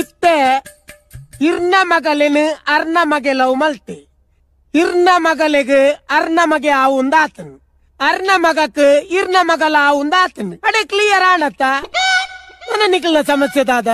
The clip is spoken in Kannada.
ಇತ್ತೆ ಇರ್ನ ಮಗಲೆನು ಅರ್ನ ಮಗೆ ಲವ್ ಮಲ್ತೆ ಇರ್ನ ಮಗಲೆಗೆ ಅರ್ನ ಮಗೆ ಆವುಂದಾತನ್ ಅರ್ನ ಮಗಕ್ಕೆ ಇರ್ನ ಮಗಲ ಅಡೆ ಕ್ಲಿಯರ್ ಆಣತ್ತ ನನ್ನ ನಿಖಲ್ನ ಸಮಸ್ಯೆ ದಾದ